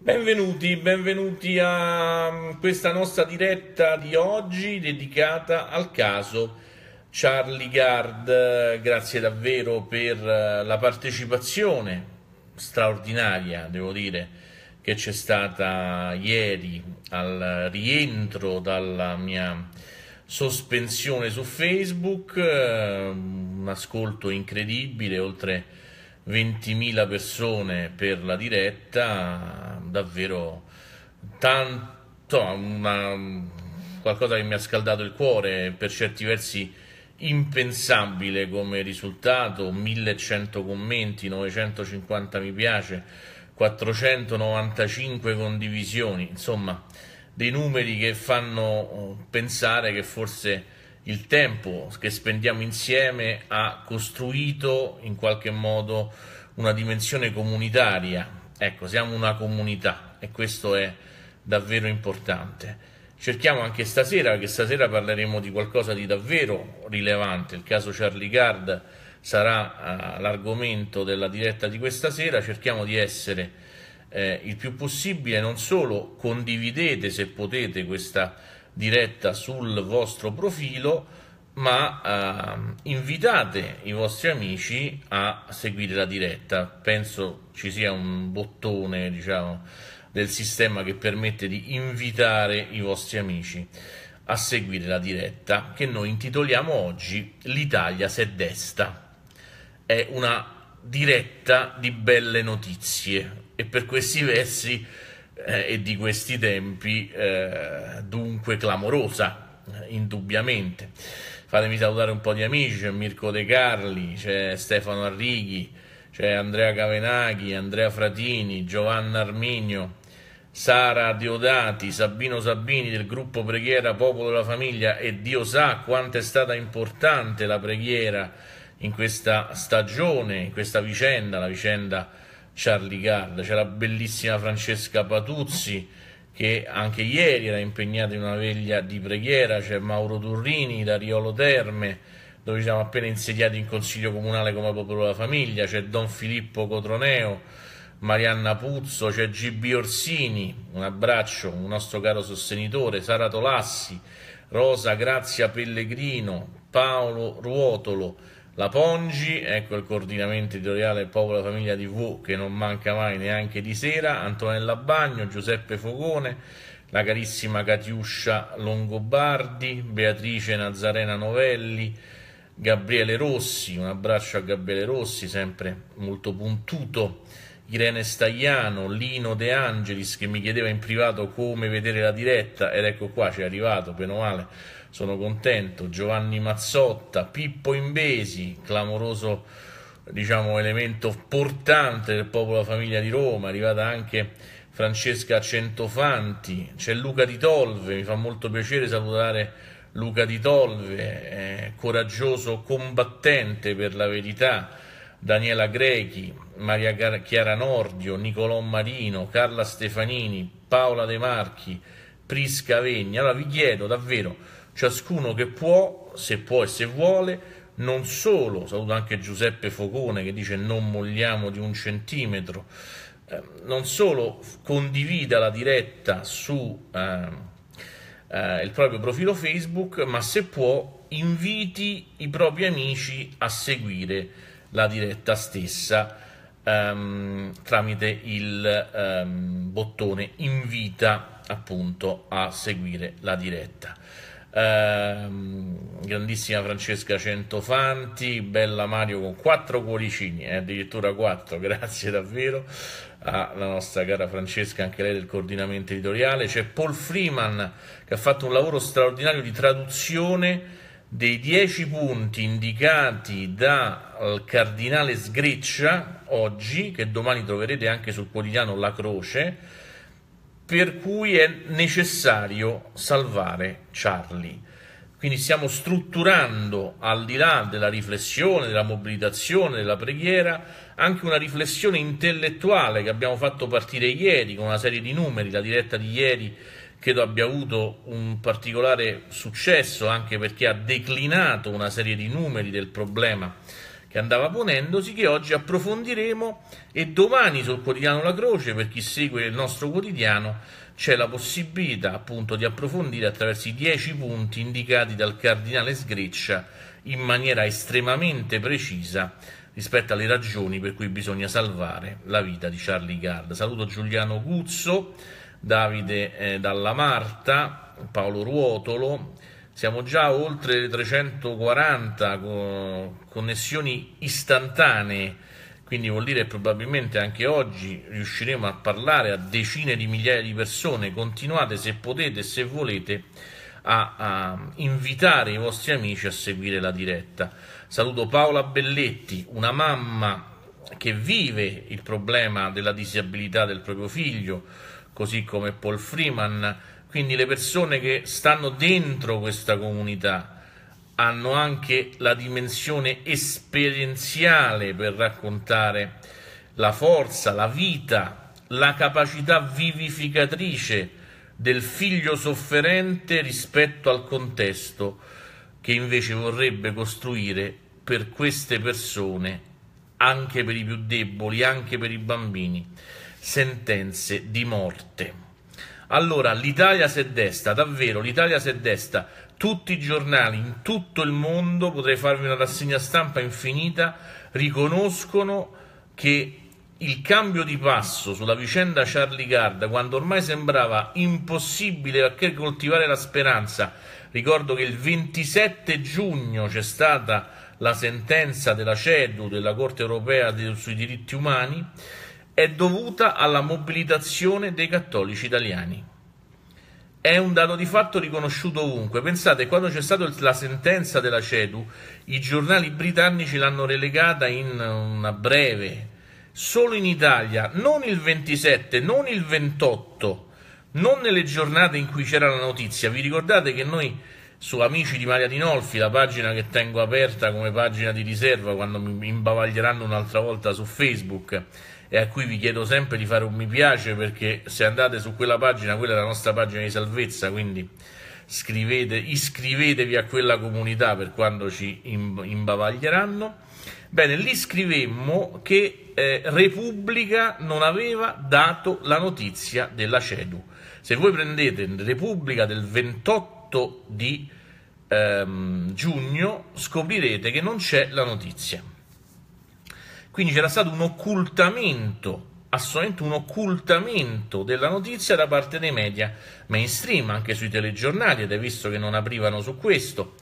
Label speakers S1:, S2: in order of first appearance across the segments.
S1: Benvenuti, benvenuti a mm, questa nostra diretta di oggi dedicata al caso Charlie Gard. Grazie davvero per eh, la partecipazione straordinaria, devo dire, che c'è stata ieri al rientro dalla mia sospensione su Facebook, eh, un ascolto incredibile, oltre 20.000 persone per la diretta davvero tanto, una, qualcosa che mi ha scaldato il cuore, per certi versi impensabile come risultato, 1100 commenti, 950 mi piace, 495 condivisioni, insomma dei numeri che fanno pensare che forse il tempo che spendiamo insieme ha costruito in qualche modo una dimensione comunitaria Ecco, siamo una comunità e questo è davvero importante. Cerchiamo anche stasera, perché stasera parleremo di qualcosa di davvero rilevante, il caso Charlie Gard sarà uh, l'argomento della diretta di questa sera, cerchiamo di essere eh, il più possibile, non solo condividete se potete questa diretta sul vostro profilo, ma uh, invitate i vostri amici a seguire la diretta. Penso ci sia un bottone, diciamo, del sistema che permette di invitare i vostri amici a seguire la diretta che noi intitoliamo oggi L'Italia se desta. È una diretta di belle notizie e per questi versi eh, e di questi tempi eh, dunque clamorosa, eh, indubbiamente fatemi salutare un po' di amici, c'è Mirko De Carli, c'è Stefano Arrighi, c'è Andrea Cavenaghi, Andrea Fratini, Giovanna Arminio, Sara Diodati, Sabino Sabini del gruppo Preghiera Popolo della Famiglia e Dio sa quanto è stata importante la preghiera in questa stagione, in questa vicenda, la vicenda Charlie Gard, c'è la bellissima Francesca Patuzzi, che anche ieri era impegnato in una veglia di preghiera, c'è Mauro Turrini, da Riolo Terme, dove ci siamo appena insediati in consiglio comunale come popolo della famiglia, c'è Don Filippo Cotroneo, Marianna Puzzo, c'è GB Orsini, un abbraccio, un nostro caro sostenitore, Sara Tolassi, Rosa Grazia Pellegrino, Paolo Ruotolo, la Pongi, ecco il coordinamento editoriale Popola Famiglia TV che non manca mai neanche di sera, Antonella Bagno, Giuseppe Fogone, la carissima Catiuscia Longobardi, Beatrice Nazarena Novelli, Gabriele Rossi, un abbraccio a Gabriele Rossi, sempre molto puntuto, Irene Stagliano, Lino De Angelis che mi chiedeva in privato come vedere la diretta ed ecco qua, ci è arrivato, bene male sono contento, Giovanni Mazzotta, Pippo Imbesi, clamoroso diciamo, elemento portante del popolo famiglia di Roma, è arrivata anche Francesca Centofanti, c'è Luca Di Tolve, mi fa molto piacere salutare Luca Di Tolve, eh, coraggioso combattente per la verità, Daniela Grechi, Maria Chiara Nordio, Nicolò Marino, Carla Stefanini, Paola De Marchi, Prisca Vegna. Allora vi chiedo davvero ciascuno che può, se può e se vuole, non solo, saluto anche Giuseppe Focone che dice non molliamo di un centimetro, eh, non solo condivida la diretta su eh, eh, il proprio profilo Facebook, ma se può inviti i propri amici a seguire la diretta stessa ehm, tramite il ehm, bottone invita appunto a seguire la diretta ehm, grandissima Francesca Centofanti, bella Mario con quattro cuoricini, eh, addirittura quattro, grazie davvero alla nostra cara Francesca, anche lei del coordinamento editoriale, c'è Paul Freeman che ha fatto un lavoro straordinario di traduzione dei dieci punti indicati dal cardinale Sgreccia oggi, che domani troverete anche sul quotidiano La Croce, per cui è necessario salvare Charlie. Quindi stiamo strutturando, al di là della riflessione, della mobilitazione, della preghiera, anche una riflessione intellettuale che abbiamo fatto partire ieri con una serie di numeri. La diretta di ieri credo abbia avuto un particolare successo anche perché ha declinato una serie di numeri del problema che andava ponendosi, che oggi approfondiremo e domani sul quotidiano La Croce, per chi segue il nostro quotidiano, c'è la possibilità appunto di approfondire attraverso i dieci punti indicati dal cardinale Sgreccia in maniera estremamente precisa rispetto alle ragioni per cui bisogna salvare la vita di Charlie Gard. Saluto Giuliano Guzzo, Davide eh, Dalla Marta, Paolo Ruotolo, siamo già oltre le 340 connessioni istantanee, quindi vuol dire probabilmente anche oggi riusciremo a parlare a decine di migliaia di persone. Continuate se potete, se volete, a, a invitare i vostri amici a seguire la diretta. Saluto Paola Belletti, una mamma che vive il problema della disabilità del proprio figlio, così come Paul Freeman quindi le persone che stanno dentro questa comunità hanno anche la dimensione esperienziale per raccontare la forza, la vita, la capacità vivificatrice del figlio sofferente rispetto al contesto che invece vorrebbe costruire per queste persone, anche per i più deboli, anche per i bambini, sentenze di morte. Allora, l'Italia si è desta, davvero, l'Italia si è desta. Tutti i giornali in tutto il mondo, potrei farvi una rassegna stampa infinita, riconoscono che il cambio di passo sulla vicenda Charlie Garda, quando ormai sembrava impossibile coltivare la speranza, ricordo che il 27 giugno c'è stata la sentenza della CEDU, della Corte europea sui diritti umani, è dovuta alla mobilitazione dei cattolici italiani. È un dato di fatto riconosciuto ovunque. Pensate, quando c'è stata la sentenza della CEDU, i giornali britannici l'hanno relegata in una breve. Solo in Italia, non il 27, non il 28, non nelle giornate in cui c'era la notizia. Vi ricordate che noi su Amici di Maria Dinolfi, la pagina che tengo aperta come pagina di riserva quando mi imbavaglieranno un'altra volta su Facebook, e a cui vi chiedo sempre di fare un mi piace perché se andate su quella pagina, quella è la nostra pagina di salvezza, quindi scrivete, iscrivetevi a quella comunità per quando ci imbavaglieranno. Bene, lì scrivemmo che eh, Repubblica non aveva dato la notizia della CEDU. Se voi prendete Repubblica del 28 di ehm, giugno, scoprirete che non c'è la notizia. Quindi c'era stato un occultamento, assolutamente un occultamento della notizia da parte dei media mainstream, anche sui telegiornali, ed è visto che non aprivano su questo.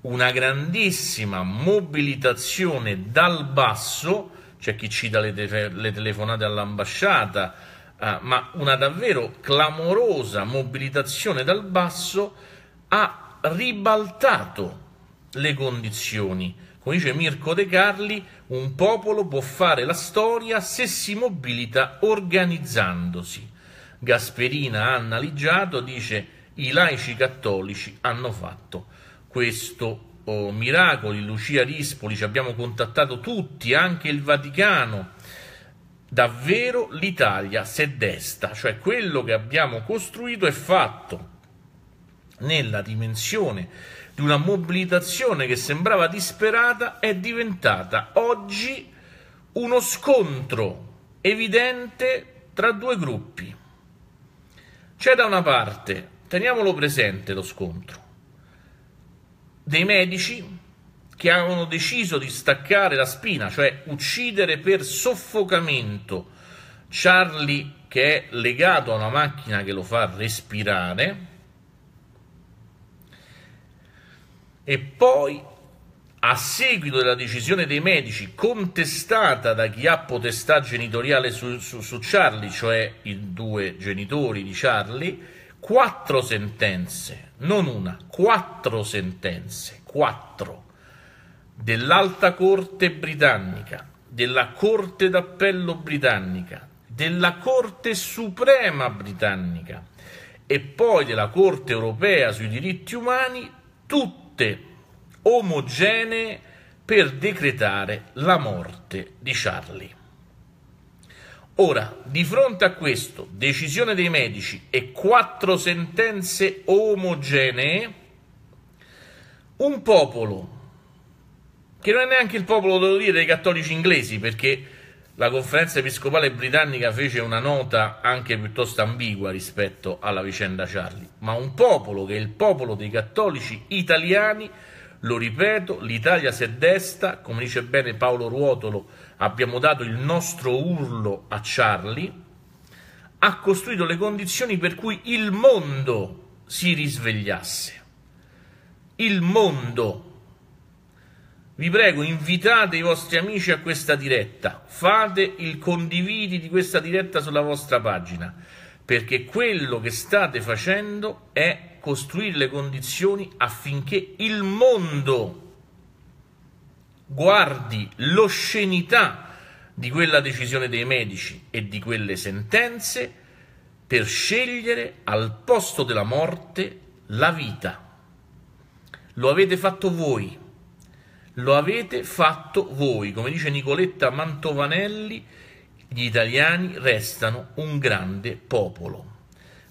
S1: Una grandissima mobilitazione dal basso, c'è cioè chi cita le, te- le telefonate all'ambasciata, eh, ma una davvero clamorosa mobilitazione dal basso ha ribaltato le condizioni come dice Mirko De Carli, un popolo può fare la storia se si mobilita organizzandosi. Gasperina Anna Ligiato dice i laici cattolici hanno fatto questo oh, miracoli. Lucia Rispoli, ci abbiamo contattato tutti, anche il Vaticano. Davvero l'Italia se desta, cioè quello che abbiamo costruito è fatto nella dimensione di una mobilitazione che sembrava disperata è diventata oggi uno scontro evidente tra due gruppi. C'è da una parte, teniamolo presente lo scontro, dei medici che avevano deciso di staccare la spina, cioè uccidere per soffocamento Charlie che è legato a una macchina che lo fa respirare e poi, a seguito della decisione dei medici contestata da chi ha potestà genitoriale su, su, su Charlie, cioè i due genitori di Charlie, quattro sentenze, non una, quattro sentenze, quattro, dell'Alta Corte britannica, della Corte d'Appello britannica, della Corte Suprema britannica e poi della Corte europea sui diritti umani, tutte tutte omogenee per decretare la morte di Charlie. Ora, di fronte a questo, decisione dei medici e quattro sentenze omogenee, un popolo, che non è neanche il popolo, devo dire, dei cattolici inglesi, perché la conferenza episcopale britannica fece una nota anche piuttosto ambigua rispetto alla vicenda Charlie, ma un popolo che è il popolo dei cattolici italiani, lo ripeto, l'Italia si è desta, come dice bene Paolo Ruotolo, abbiamo dato il nostro urlo a Charlie, ha costruito le condizioni per cui il mondo si risvegliasse. Il mondo vi prego, invitate i vostri amici a questa diretta, fate il condividi di questa diretta sulla vostra pagina, perché quello che state facendo è costruire le condizioni affinché il mondo guardi l'oscenità di quella decisione dei medici e di quelle sentenze per scegliere al posto della morte la vita. Lo avete fatto voi. Lo avete fatto voi, come dice Nicoletta Mantovanelli, gli italiani restano un grande popolo.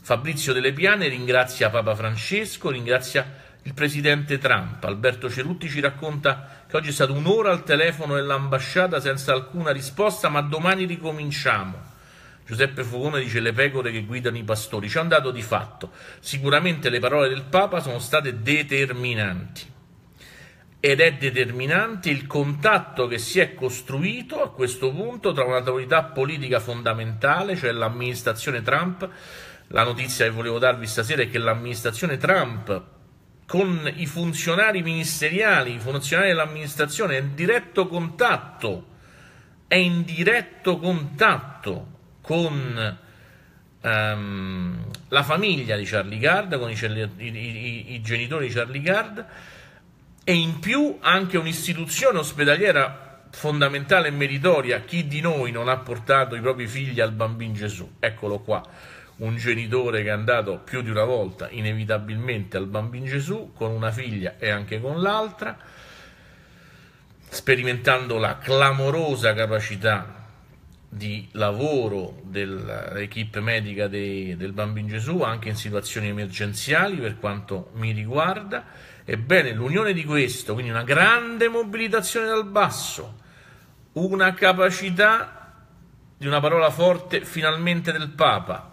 S1: Fabrizio Delle Piane ringrazia Papa Francesco, ringrazia il presidente Trump. Alberto Cerutti ci racconta che oggi è stato un'ora al telefono dell'ambasciata senza alcuna risposta, ma domani ricominciamo. Giuseppe Fugone dice le pecore che guidano i pastori. C'è un dato di fatto. Sicuramente le parole del Papa sono state determinanti ed è determinante il contatto che si è costruito a questo punto tra un'autorità politica fondamentale, cioè l'amministrazione Trump. La notizia che volevo darvi stasera è che l'amministrazione Trump con i funzionari ministeriali, i funzionari dell'amministrazione, è in diretto contatto, è in diretto contatto con um, la famiglia di Charlie Gard, con i, i, i, i genitori di Charlie Gard e in più anche un'istituzione ospedaliera fondamentale e meritoria. Chi di noi non ha portato i propri figli al bambino Gesù? Eccolo qua un genitore che è andato più di una volta inevitabilmente al bambino Gesù con una figlia e anche con l'altra, sperimentando la clamorosa capacità di lavoro dell'equipe medica de, del bambino Gesù anche in situazioni emergenziali per quanto mi riguarda Ebbene, l'unione di questo, quindi una grande mobilitazione dal basso, una capacità di una parola forte finalmente del Papa,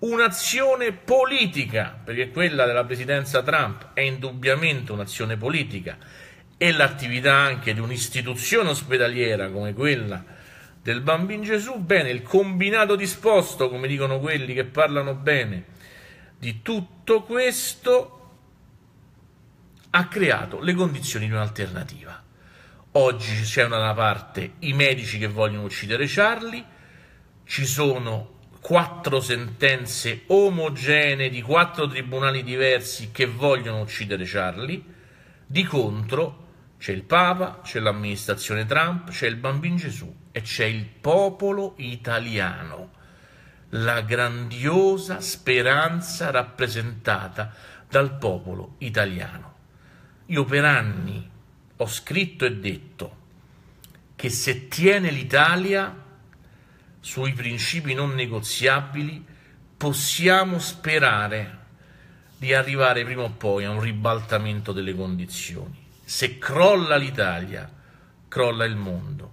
S1: un'azione politica, perché quella della presidenza Trump è indubbiamente un'azione politica, e l'attività anche di un'istituzione ospedaliera come quella del bambino Gesù, bene, il combinato disposto, come dicono quelli che parlano bene, di tutto questo ha creato le condizioni di un'alternativa. Oggi c'è da una parte i medici che vogliono uccidere Charlie, ci sono quattro sentenze omogenee di quattro tribunali diversi che vogliono uccidere Charlie, di contro c'è il Papa, c'è l'amministrazione Trump, c'è il Bambino Gesù e c'è il popolo italiano, la grandiosa speranza rappresentata dal popolo italiano. Io per anni ho scritto e detto che se tiene l'Italia sui principi non negoziabili possiamo sperare di arrivare prima o poi a un ribaltamento delle condizioni. Se crolla l'Italia, crolla il mondo.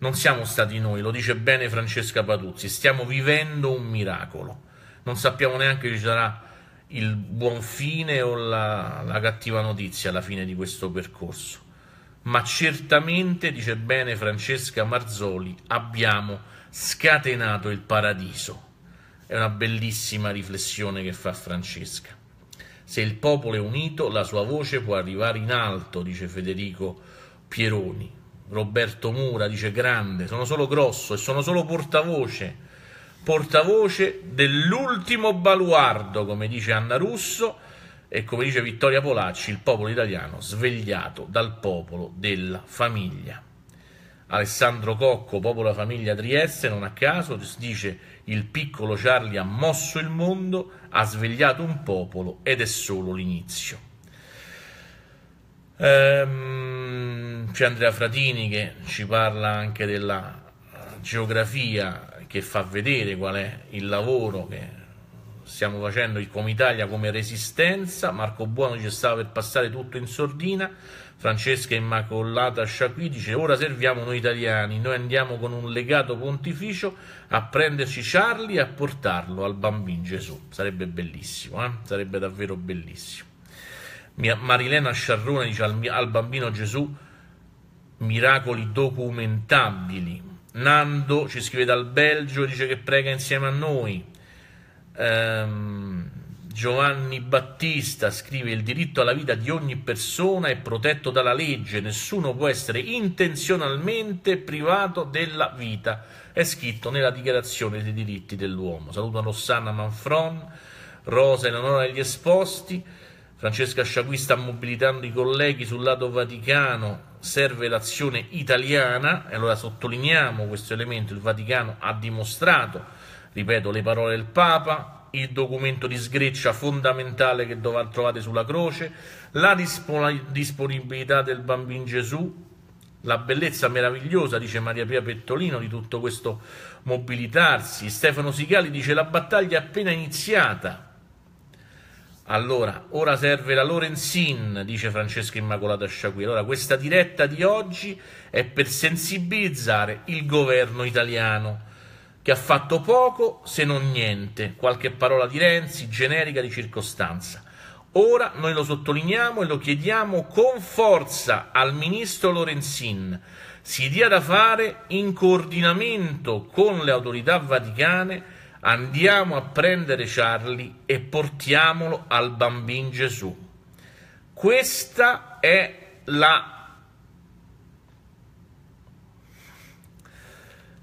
S1: Non siamo stati noi, lo dice bene Francesca Patuzzi, stiamo vivendo un miracolo. Non sappiamo neanche che ci sarà il buon fine o la, la cattiva notizia alla fine di questo percorso, ma certamente, dice bene Francesca Marzoli, abbiamo scatenato il paradiso. È una bellissima riflessione che fa Francesca. Se il popolo è unito, la sua voce può arrivare in alto, dice Federico Pieroni. Roberto Mura dice grande, sono solo grosso e sono solo portavoce portavoce dell'ultimo baluardo, come dice Anna Russo e come dice Vittoria Polacci, il popolo italiano svegliato dal popolo della famiglia. Alessandro Cocco, Popolo Famiglia Trieste, non a caso, dice il piccolo Charlie ha mosso il mondo, ha svegliato un popolo ed è solo l'inizio. Ehm, c'è Andrea Fratini che ci parla anche della eh, geografia che fa vedere qual è il lavoro che stiamo facendo come Italia come resistenza. Marco Buono ci stava per passare tutto in sordina. Francesca Immacolata Sciacqui dice ora serviamo noi italiani, noi andiamo con un legato pontificio a prenderci Charlie e a portarlo al bambino Gesù. Sarebbe bellissimo, eh? sarebbe davvero bellissimo. Mia Marilena Sciarrone dice al, al bambino Gesù miracoli documentabili, Nando ci scrive dal Belgio, dice che prega insieme a noi. Ehm, Giovanni Battista scrive il diritto alla vita di ogni persona è protetto dalla legge, nessuno può essere intenzionalmente privato della vita, è scritto nella dichiarazione dei diritti dell'uomo. Saluto Rossana Manfron, Rosa e Eleonora degli Esposti. Francesca Sciacui sta mobilitando i colleghi sul lato Vaticano, serve l'azione italiana, e allora sottolineiamo questo elemento, il Vaticano ha dimostrato, ripeto, le parole del Papa, il documento di sgreccia fondamentale che trovate sulla croce, la disponibilità del bambino Gesù, la bellezza meravigliosa, dice Maria Pia Pettolino, di tutto questo mobilitarsi. Stefano Sigali dice la battaglia è appena iniziata, allora, ora serve la Lorenzin, dice Francesca Immacolata Sciacqui. Allora, questa diretta di oggi è per sensibilizzare il governo italiano, che ha fatto poco se non niente. Qualche parola di Renzi, generica di circostanza. Ora noi lo sottolineiamo e lo chiediamo con forza al ministro Lorenzin. Si dia da fare in coordinamento con le autorità vaticane Andiamo a prendere Charlie e portiamolo al bambino Gesù. Questa è la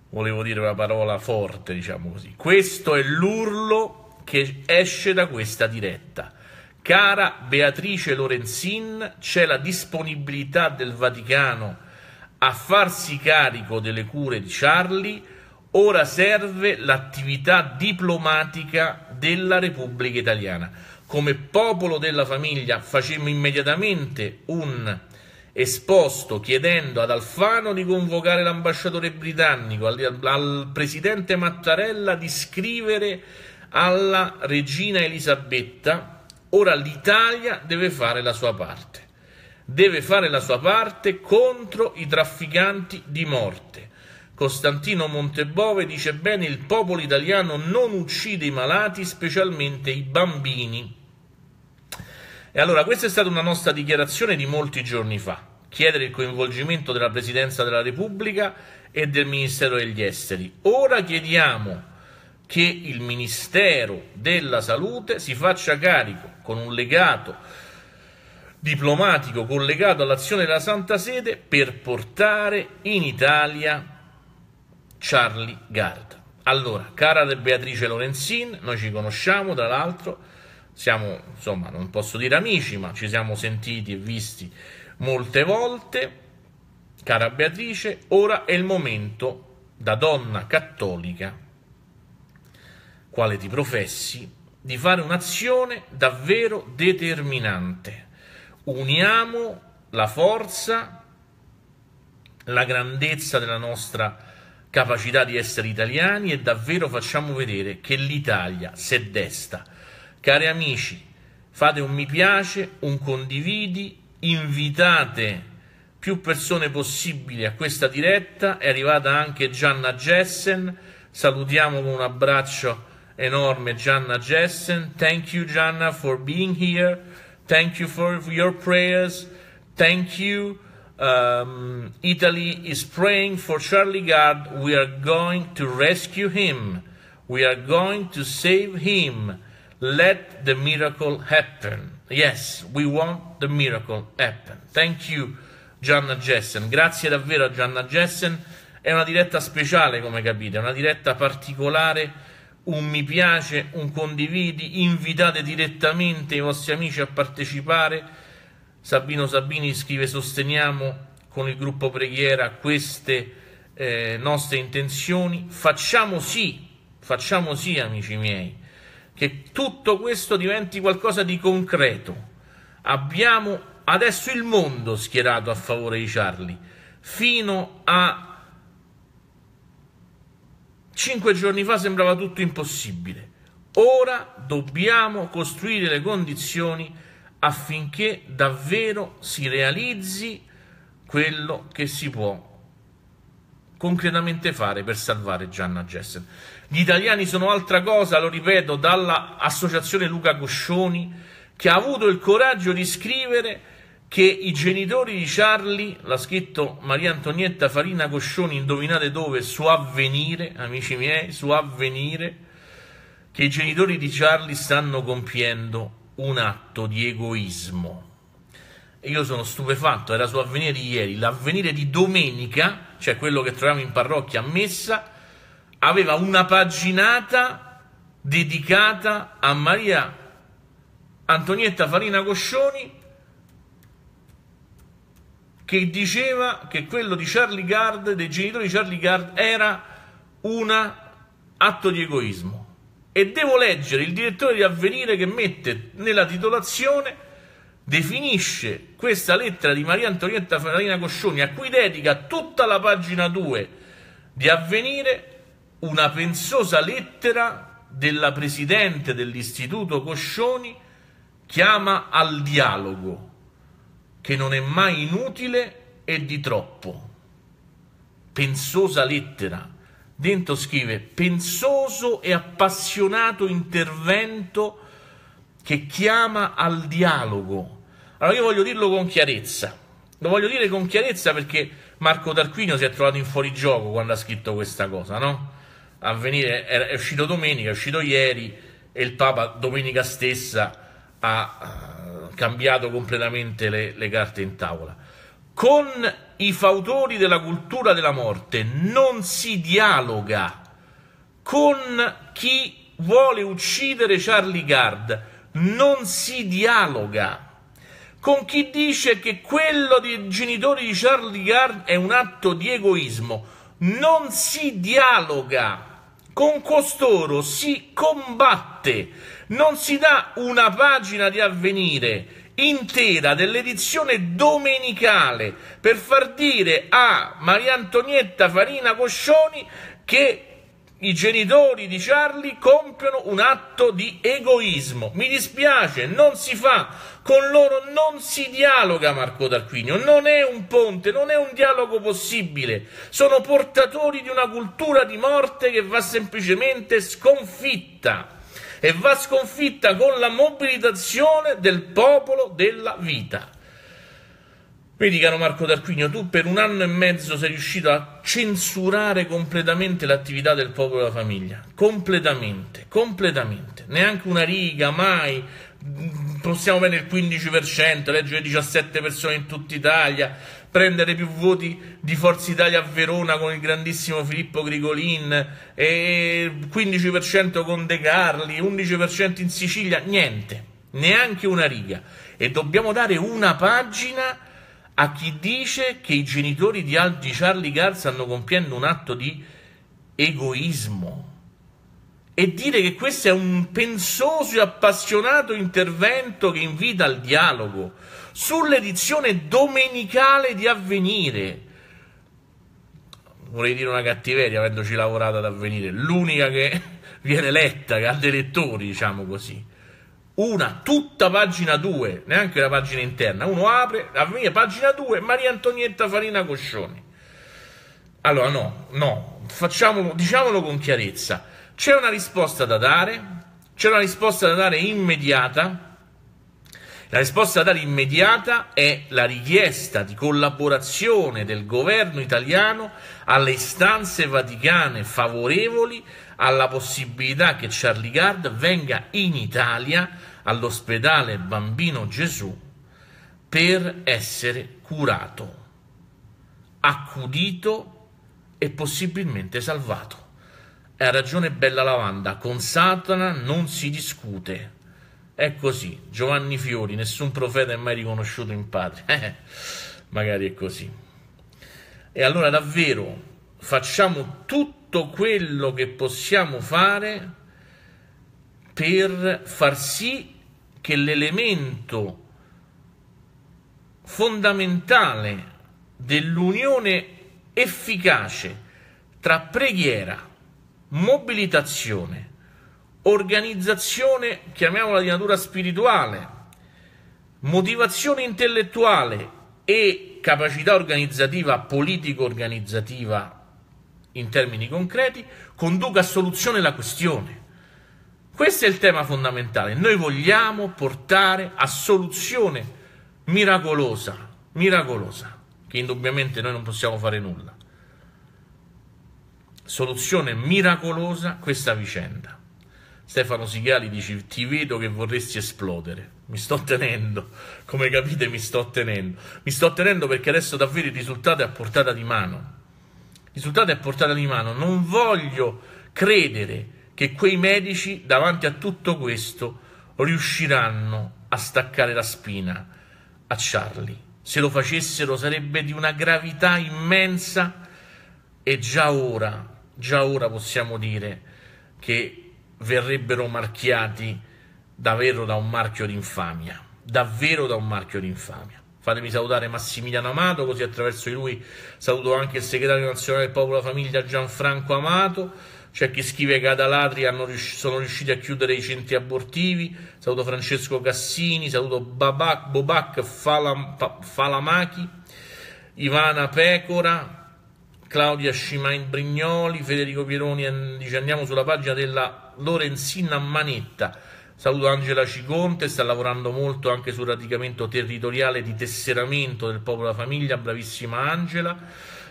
S1: volevo dire una parola forte, diciamo così. Questo è l'urlo che esce da questa diretta. Cara Beatrice Lorenzin, c'è la disponibilità del Vaticano a farsi carico delle cure di Charlie Ora serve l'attività diplomatica della Repubblica Italiana. Come popolo della famiglia facemmo immediatamente un esposto chiedendo ad Alfano di convocare l'ambasciatore britannico, al, al presidente Mattarella di scrivere alla regina Elisabetta. Ora l'Italia deve fare la sua parte. Deve fare la sua parte contro i trafficanti di morte Costantino Montebove dice bene il popolo italiano non uccide i malati, specialmente i bambini. E allora questa è stata una nostra dichiarazione di molti giorni fa, chiedere il coinvolgimento della Presidenza della Repubblica e del Ministero degli Esteri. Ora chiediamo che il Ministero della Salute si faccia carico con un legato diplomatico collegato all'azione della Santa Sede per portare in Italia Charlie Gard. Allora, cara Beatrice Lorenzin, noi ci conosciamo, tra l'altro, siamo, insomma, non posso dire amici, ma ci siamo sentiti e visti molte volte. Cara Beatrice, ora è il momento, da donna cattolica, quale ti professi, di fare un'azione davvero determinante. Uniamo la forza, la grandezza della nostra capacità di essere italiani e davvero facciamo vedere che l'Italia si è desta. Cari amici, fate un mi piace, un condividi, invitate più persone possibili a questa diretta, è arrivata anche Gianna Jessen, salutiamo con un abbraccio enorme Gianna Jessen, thank you Gianna for being here, thank you for your prayers, thank you um, Italy is praying for Charlie Gard. We are going to rescue him. We are going to save him. Let the miracle happen. Yes, we want the miracle happen. Thank you, Gianna Jessen. Grazie davvero a Gianna Jessen. È una diretta speciale, come capite, una diretta particolare. Un mi piace, un condividi, invitate direttamente i vostri amici a partecipare Sabino Sabini scrive sosteniamo con il gruppo preghiera queste eh, nostre intenzioni. Facciamo sì, facciamo sì amici miei, che tutto questo diventi qualcosa di concreto. Abbiamo adesso il mondo schierato a favore di Charlie, fino a Cinque giorni fa sembrava tutto impossibile. Ora dobbiamo costruire le condizioni affinché davvero si realizzi quello che si può concretamente fare per salvare Gianna Gessen. Gli italiani sono altra cosa, lo ripeto, dall'associazione Luca Coscioni, che ha avuto il coraggio di scrivere che i genitori di Charlie, l'ha scritto Maria Antonietta Farina Coscioni, indovinate dove, su avvenire, amici miei, su avvenire, che i genitori di Charlie stanno compiendo un atto di egoismo. E io sono stupefatto, era su avvenire di ieri, l'avvenire di domenica, cioè quello che troviamo in parrocchia a messa, aveva una paginata dedicata a Maria Antonietta Farina Coscioni che diceva che quello di Charlie Gard, dei genitori di Charlie Gard, era un atto di egoismo e devo leggere il direttore di Avvenire che mette nella titolazione definisce questa lettera di Maria Antonietta Farina Coscioni a cui dedica tutta la pagina 2 di Avvenire una pensosa lettera della presidente dell'istituto Coscioni chiama al dialogo che non è mai inutile e di troppo pensosa lettera Dentro scrive pensoso e appassionato intervento che chiama al dialogo. Allora io voglio dirlo con chiarezza, lo voglio dire con chiarezza perché Marco Tarquinio si è trovato in fuorigioco quando ha scritto questa cosa, no? A venire, è uscito domenica, è uscito ieri e il Papa domenica stessa ha eh, cambiato completamente le, le carte in tavola. Con i fautori della cultura della morte non si dialoga con chi vuole uccidere Charlie Gard, non si dialoga con chi dice che quello dei genitori di Charlie Gard è un atto di egoismo, non si dialoga con costoro si combatte, non si dà una pagina di avvenire intera dell'edizione domenicale per far dire a Maria Antonietta Farina Coscioni che i genitori di Charlie compiono un atto di egoismo. Mi dispiace, non si fa, con loro non si dialoga Marco Tarquinio, non è un ponte, non è un dialogo possibile. Sono portatori di una cultura di morte che va semplicemente sconfitta e va sconfitta con la mobilitazione del popolo della vita. Vedi, caro Marco Tarquinio, tu per un anno e mezzo sei riuscito a censurare completamente l'attività del popolo della famiglia. Completamente, completamente. Neanche una riga, mai. Possiamo avere il 15%, leggere 17 persone in tutta Italia, prendere più voti di Forza Italia a Verona con il grandissimo Filippo Grigolin, e 15% con De Carli, 11% in Sicilia, niente, neanche una riga. E dobbiamo dare una pagina a chi dice che i genitori di, di Charlie Gars stanno compiendo un atto di egoismo e dire che questo è un pensoso e appassionato intervento che invita al dialogo sull'edizione domenicale di Avvenire. Vorrei dire una cattiveria, avendoci lavorato ad Avvenire, l'unica che viene letta, che ha dei lettori, diciamo così. Una, tutta pagina 2, neanche la pagina interna. Uno apre, Avvenire, pagina 2, Maria Antonietta Farina Coscioni. Allora, no, no, facciamolo, diciamolo con chiarezza. C'è una risposta da dare, c'è una risposta da dare immediata la risposta da dare immediata è la richiesta di collaborazione del governo italiano alle istanze vaticane favorevoli alla possibilità che Charlie Gard venga in Italia all'ospedale Bambino Gesù per essere curato, accudito e possibilmente salvato. Ha ragione Bella Lavanda, con Satana non si discute. È così, Giovanni Fiori, nessun profeta è mai riconosciuto in patria. Eh, magari è così. E allora davvero facciamo tutto quello che possiamo fare per far sì che l'elemento fondamentale dell'unione efficace tra preghiera, mobilitazione organizzazione, chiamiamola di natura spirituale, motivazione intellettuale e capacità organizzativa, politico-organizzativa in termini concreti, conduca a soluzione la questione. Questo è il tema fondamentale. Noi vogliamo portare a soluzione miracolosa, miracolosa, che indubbiamente noi non possiamo fare nulla. Soluzione miracolosa questa vicenda. Stefano Sigali dice ti vedo che vorresti esplodere. Mi sto tenendo, come capite mi sto tenendo. Mi sto tenendo perché adesso davvero il risultato è a portata di mano. Il risultato è a portata di mano. Non voglio credere che quei medici davanti a tutto questo riusciranno a staccare la spina a Charlie. Se lo facessero sarebbe di una gravità immensa e già ora, già ora possiamo dire che verrebbero marchiati davvero da un marchio d'infamia, davvero da un marchio d'infamia. Fatemi salutare Massimiliano Amato, così attraverso di lui saluto anche il segretario nazionale del Popolo Famiglia Gianfranco Amato. C'è chi scrive che ad Alatri rius- sono riusciti a chiudere i centri abortivi. Saluto Francesco Cassini, saluto Babac, Bobac Falam- Falamachi, Ivana Pecora, Claudia Scimain Brignoli, Federico Pieroni dice andiamo sulla pagina della Lorenzina Manetta. Saluto Angela Ciconte, sta lavorando molto anche sul radicamento territoriale di tesseramento del popolo della famiglia, bravissima Angela.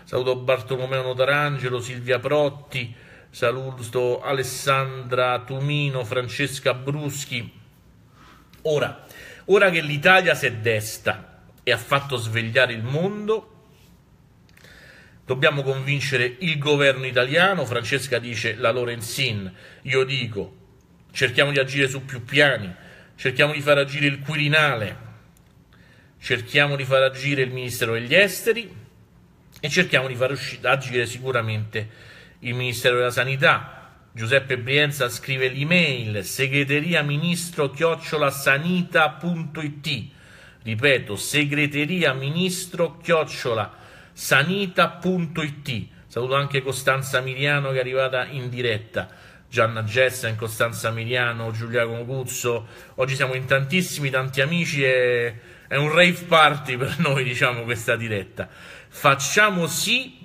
S1: Saluto Bartolomeo Notarangelo, Silvia Protti, saluto Alessandra Tumino, Francesca Bruschi. Ora, ora che l'Italia si è desta e ha fatto svegliare il mondo, Dobbiamo convincere il governo italiano, Francesca dice la Lorenzin, io dico, cerchiamo di agire su più piani, cerchiamo di far agire il Quirinale, cerchiamo di far agire il Ministero degli Esteri e cerchiamo di far usci- agire sicuramente il Ministero della Sanità. Giuseppe Brienza scrive l'email segreteria ministro chiocciolasanita.it ripeto segreteria ministro chiocciola sanita.it. Saluto anche Costanza Miliano che è arrivata in diretta. Gianna Gessen, Costanza Miliano, Giuliano Concuzzo. Oggi siamo in tantissimi, tanti amici e è un rave party per noi, diciamo, questa diretta. Facciamo sì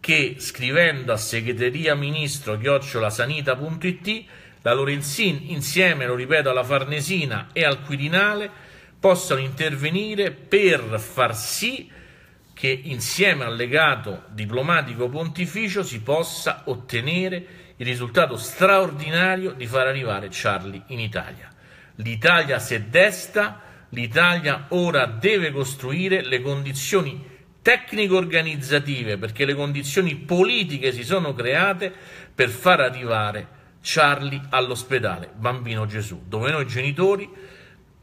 S1: che scrivendo a segreteria ministro chiocciolasanita.it la Lorenzin insieme, lo ripeto, alla Farnesina e al Quirinale possano intervenire per far sì che insieme al legato diplomatico pontificio si possa ottenere il risultato straordinario di far arrivare Charlie in Italia. L'Italia si è desta, l'Italia ora deve costruire le condizioni tecnico-organizzative, perché le condizioni politiche si sono create per far arrivare Charlie all'ospedale Bambino Gesù, dove noi genitori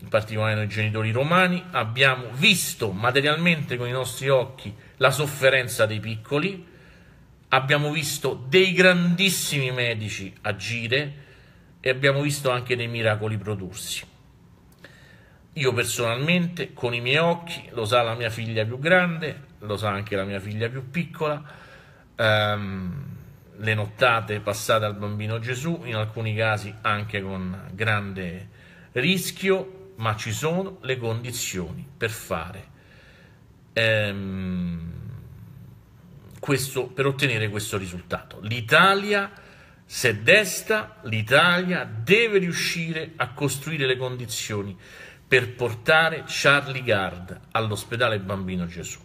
S1: in particolare noi genitori romani, abbiamo visto materialmente con i nostri occhi la sofferenza dei piccoli, abbiamo visto dei grandissimi medici agire e abbiamo visto anche dei miracoli prodursi. Io personalmente, con i miei occhi, lo sa la mia figlia più grande, lo sa anche la mia figlia più piccola, ehm, le nottate passate al bambino Gesù, in alcuni casi anche con grande rischio, ma ci sono le condizioni per fare ehm, questo, per ottenere questo risultato. L'Italia, se desta, l'Italia deve riuscire a costruire le condizioni per portare Charlie Gard all'ospedale Bambino Gesù.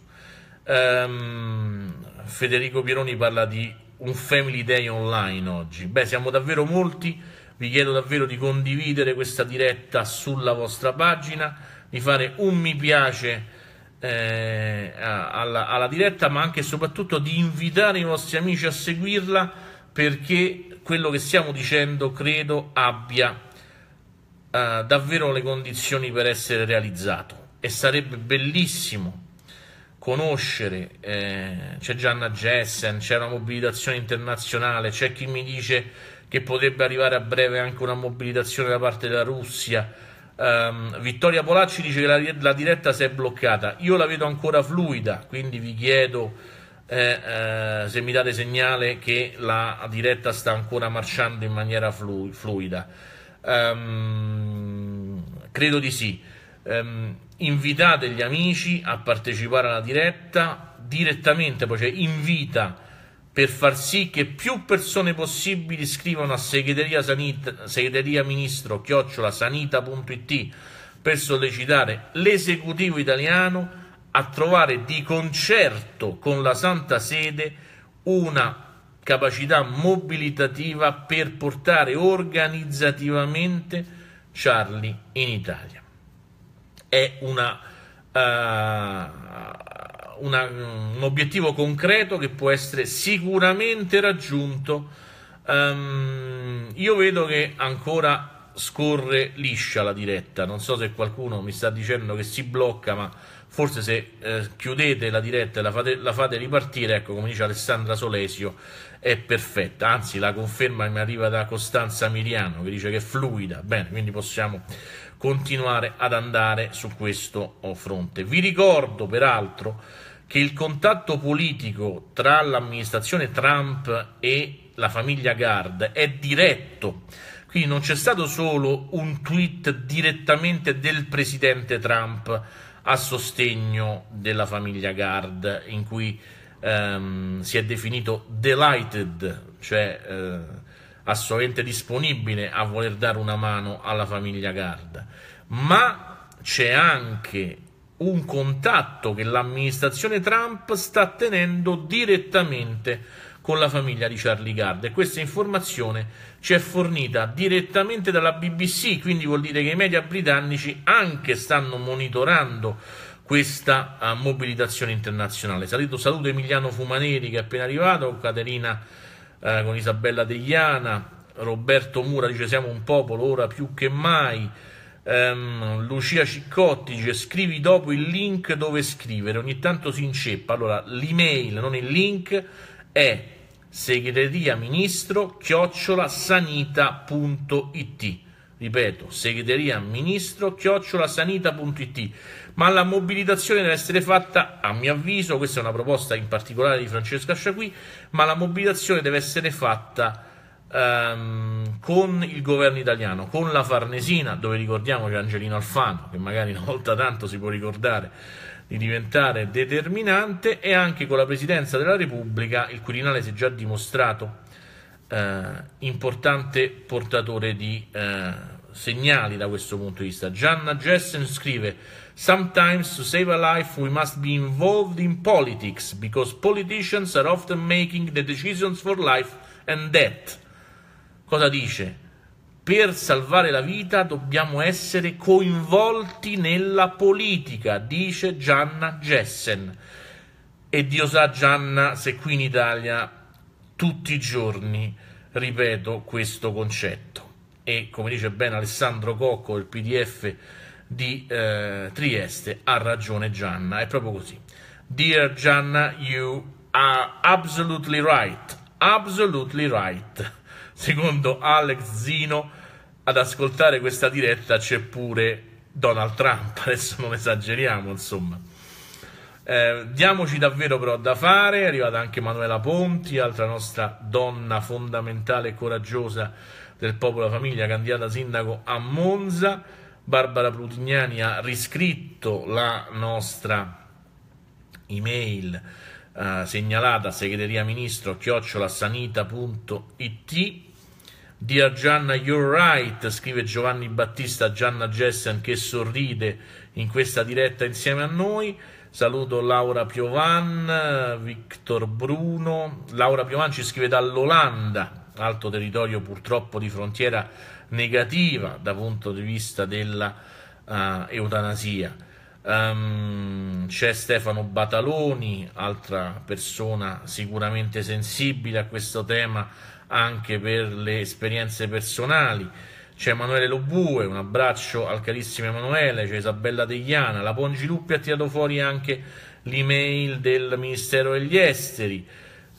S1: Ehm, Federico Pieroni parla di un Family Day online oggi. Beh, siamo davvero molti vi chiedo davvero di condividere questa diretta sulla vostra pagina, di fare un mi piace eh, alla, alla, diretta, ma anche e soprattutto di invitare i vostri amici a seguirla perché quello che stiamo dicendo credo abbia eh, davvero le condizioni per essere realizzato e sarebbe bellissimo conoscere, eh, c'è Gianna Jessen, c'è la mobilitazione internazionale, c'è chi mi dice che potrebbe arrivare a breve anche una mobilitazione da parte della Russia. Um, Vittoria Polacci dice che la, la, diretta si è bloccata. Io la vedo ancora fluida, quindi vi chiedo eh, eh, se mi date segnale che la diretta sta ancora marciando in maniera flu, fluida. Um, credo di sì. Um, invitate gli amici a partecipare alla diretta direttamente, poi c'è cioè invita per far sì che più persone possibili scrivano a segreteria, sanita, segreteria ministro chiocciolasanita.it per sollecitare l'esecutivo italiano a trovare di concerto con la Santa Sede una capacità mobilitativa per portare organizzativamente Charlie in Italia. È una eh, una, un obiettivo concreto che può essere sicuramente raggiunto. Um, io vedo che ancora scorre liscia la diretta, non so se qualcuno mi sta dicendo che si blocca, ma forse se eh, chiudete la diretta e la fate, la fate ripartire, ecco come dice Alessandra Solesio, è perfetta, anzi la conferma mi arriva da Costanza Miriano che dice che è fluida, bene, quindi possiamo continuare ad andare su questo fronte. Vi ricordo peraltro che il contatto politico tra l'amministrazione Trump e la famiglia Gard è diretto. Quindi non c'è stato solo un tweet direttamente del presidente Trump a sostegno della famiglia Gard, in cui ehm, si è definito delighted, cioè eh, assolutamente disponibile a voler dare una mano alla famiglia Gard, ma c'è anche un contatto che l'amministrazione Trump sta tenendo direttamente con la famiglia di Charlie Gard e questa informazione ci è fornita direttamente dalla BBC, quindi vuol dire che i media britannici anche stanno monitorando questa uh, mobilitazione internazionale. Saluto, saluto Emiliano Fumaneri che è appena arrivato, Caterina uh, con Isabella Degliana, Roberto Mura dice siamo un popolo ora più che mai. Um, Lucia Ciccotti dice scrivi dopo il link dove scrivere, ogni tanto si inceppa. Allora, l'email, non il link, è segreteria ministro chiocciolasanita.it. Ripeto, segreteria ministro chiocciolasanita.it. Ma la mobilitazione deve essere fatta, a mio avviso, questa è una proposta in particolare di Francesca Sciacqui, ma la mobilitazione deve essere fatta ehm, con il governo italiano, con la Farnesina, dove ricordiamo che Angelino Alfano, che magari una volta tanto si può ricordare di diventare determinante, e anche con la Presidenza della Repubblica, il Quirinale si è già dimostrato eh, importante portatore di eh, segnali da questo punto di vista. Gianna Jessen scrive Sometimes to save a life we must be involved in politics because politicians are often making the decisions for life and death cosa dice? Per salvare la vita dobbiamo essere coinvolti nella politica, dice Gianna Gessen. E Dio sa Gianna se qui in Italia tutti i giorni ripeto questo concetto. E come dice bene Alessandro Cocco, il PDF di eh, Trieste, ha ragione Gianna, è proprio così. Dear Gianna, you are absolutely right, absolutely right. Secondo Alex Zino, ad ascoltare questa diretta c'è pure Donald Trump, adesso non esageriamo, insomma. Eh, diamoci davvero però da fare, è arrivata anche Manuela Ponti, altra nostra donna fondamentale e coraggiosa del popolo della famiglia, candidata sindaco a Monza. Barbara Plutignani ha riscritto la nostra email eh, segnalata segreteria ministro chiocciola Dear Gianna, you're right, scrive Giovanni Battista, Gianna Jessen che sorride in questa diretta insieme a noi. Saluto Laura Piovan, Victor Bruno. Laura Piovan ci scrive dall'Olanda, alto territorio purtroppo di frontiera negativa dal punto di vista della uh, eutanasia. Um, c'è Stefano Bataloni, altra persona sicuramente sensibile a questo tema anche per le esperienze personali. C'è Emanuele Lobue, un abbraccio al carissimo Emanuele, c'è Isabella Degliana, la Pongiluppi ha tirato fuori anche l'email del Ministero degli Esteri.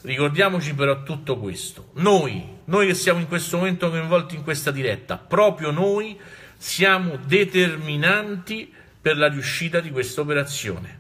S1: Ricordiamoci però tutto questo. Noi, noi che siamo in questo momento coinvolti in questa diretta, proprio noi siamo determinanti per la riuscita di questa operazione.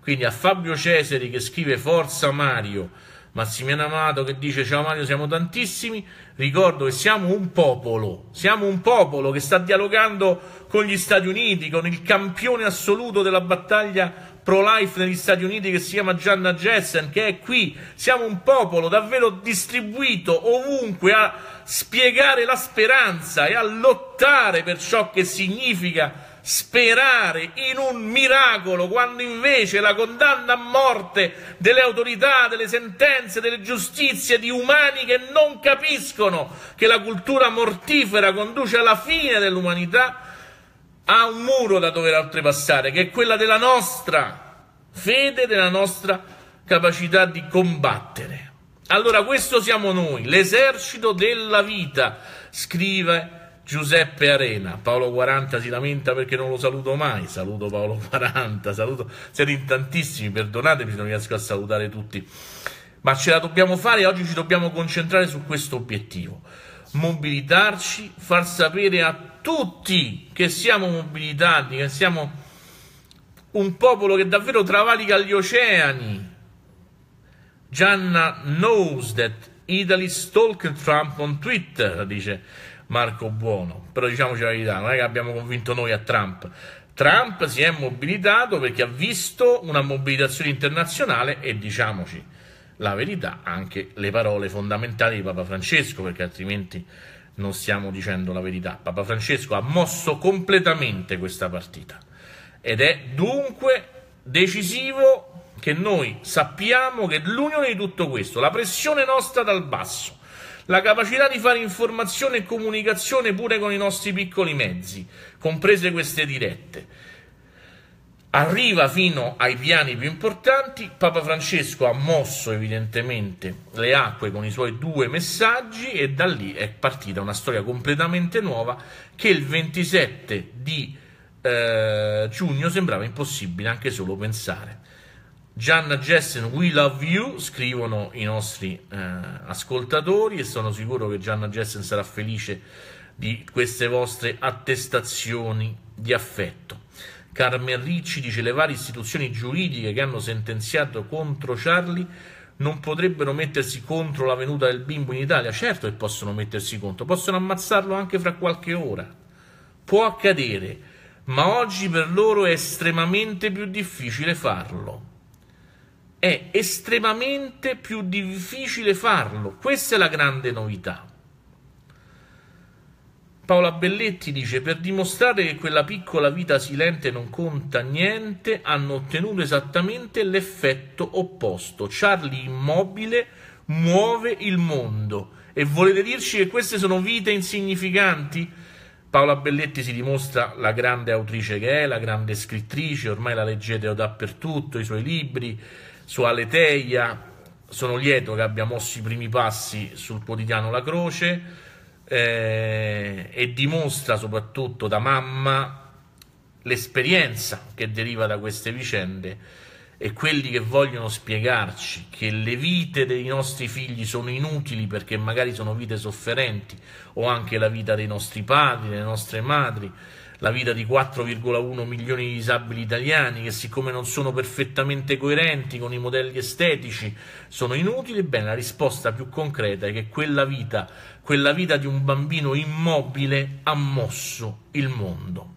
S1: Quindi a Fabio Cesari che scrive Forza Mario, Massimiliano Amato che dice ciao Mario siamo tantissimi, ricordo che siamo un popolo, siamo un popolo che sta dialogando con gli Stati Uniti, con il campione assoluto della battaglia pro-life negli Stati Uniti che si chiama Gianna Jessen che è qui, siamo un popolo davvero distribuito ovunque a spiegare la speranza e a lottare per ciò che significa sperare in un miracolo quando invece la condanna a morte delle autorità, delle sentenze, delle giustizie di umani che non capiscono che la cultura mortifera conduce alla fine dell'umanità ha un muro da dover oltrepassare che è quella della nostra fede, della nostra capacità di combattere. Allora questo siamo noi, l'esercito della vita, scrive Giuseppe Arena, Paolo 40 si lamenta perché non lo saluto mai, saluto Paolo 40, saluto, siete in tantissimi, perdonatemi se non riesco a salutare tutti, ma ce la dobbiamo fare e oggi ci dobbiamo concentrare su questo obiettivo, mobilitarci, far sapere a tutti che siamo mobilitati, che siamo un popolo che davvero travalica gli oceani. Gianna knows that Italy stalked Trump on Twitter, dice Marco Buono. Però diciamoci la verità, non è che abbiamo convinto noi a Trump. Trump si è mobilitato perché ha visto una mobilitazione internazionale e diciamoci la verità, anche le parole fondamentali di Papa Francesco, perché altrimenti non stiamo dicendo la verità. Papa Francesco ha mosso completamente questa partita ed è dunque decisivo che noi sappiamo che l'unione di tutto questo, la pressione nostra dal basso, la capacità di fare informazione e comunicazione pure con i nostri piccoli mezzi, comprese queste dirette. Arriva fino ai piani più importanti, Papa Francesco ha mosso evidentemente le acque con i suoi due messaggi e da lì è partita una storia completamente nuova che il 27 di eh, giugno sembrava impossibile anche solo pensare. Gianna Jessen, we love you, scrivono i nostri eh, ascoltatori e sono sicuro che Gianna Jessen sarà felice di queste vostre attestazioni di affetto. Carmen Ricci dice le varie istituzioni giuridiche che hanno sentenziato contro Charlie non potrebbero mettersi contro la venuta del bimbo in Italia. Certo che possono mettersi contro, possono ammazzarlo anche fra qualche ora. Può accadere, ma oggi per loro è estremamente più difficile farlo è estremamente più difficile farlo. Questa è la grande novità. Paola Belletti dice: Per dimostrare che quella piccola vita silente non conta niente, hanno ottenuto esattamente l'effetto opposto. Charlie immobile muove il mondo. E volete dirci che queste sono vite insignificanti? Paola Belletti si dimostra la grande autrice che è, la grande scrittrice, ormai la leggete dappertutto, i suoi libri, su Aleteia. Sono lieto che abbia mosso i primi passi sul quotidiano La Croce eh, e dimostra soprattutto da mamma l'esperienza che deriva da queste vicende e quelli che vogliono spiegarci che le vite dei nostri figli sono inutili perché magari sono vite sofferenti o anche la vita dei nostri padri, delle nostre madri, la vita di 4,1 milioni di disabili italiani che siccome non sono perfettamente coerenti con i modelli estetici sono inutili, bene, la risposta più concreta è che quella vita, quella vita di un bambino immobile ha mosso il mondo.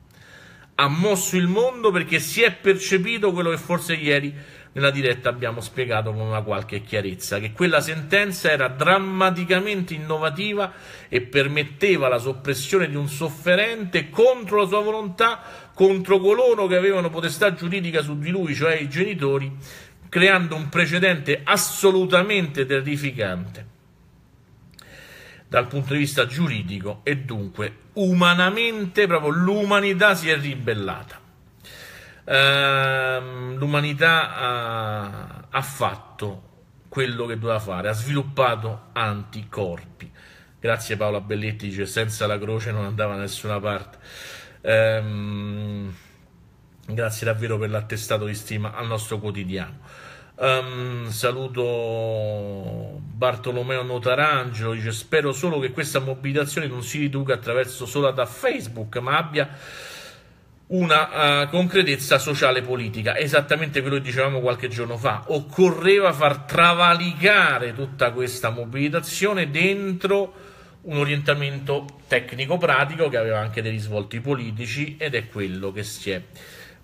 S1: Ha mosso il mondo perché si è percepito quello che forse ieri nella diretta abbiamo spiegato con una qualche chiarezza che quella sentenza era drammaticamente innovativa e permetteva la soppressione di un sofferente contro la sua volontà, contro coloro che avevano potestà giuridica su di lui, cioè i genitori, creando un precedente assolutamente terrificante dal punto di vista giuridico e dunque umanamente proprio l'umanità si è ribellata ehm, l'umanità ha, ha fatto quello che doveva fare, ha sviluppato anticorpi. Grazie Paola Belletti dice senza la croce non andava da nessuna parte. Ehm, grazie davvero per l'attestato di stima al nostro quotidiano. Um, saluto Bartolomeo Notarangelo, dice spero solo che questa mobilitazione non si riduca attraverso solo da Facebook, ma abbia una uh, concretezza sociale e politica, esattamente quello che dicevamo qualche giorno fa. Occorreva far travalicare tutta questa mobilitazione dentro un orientamento tecnico-pratico che aveva anche dei risvolti politici ed è quello che si è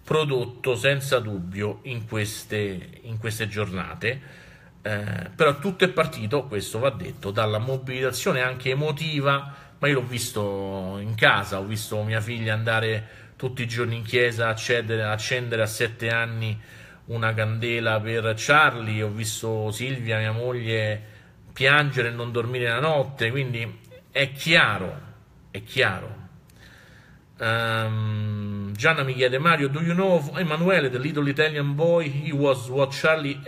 S1: prodotto senza dubbio in queste, in queste giornate. Eh, però tutto è partito, questo va detto, dalla mobilitazione anche emotiva, ma io l'ho visto in casa, ho visto mia figlia andare tutti i giorni in chiesa accedere, accendere a sette anni una candela per Charlie, ho visto Silvia, mia moglie, piangere e non dormire la notte, quindi è chiaro, è chiaro. Um, Gianna mi chiede Mario, do you know Emanuele, the little Italian boy? He was what Charlie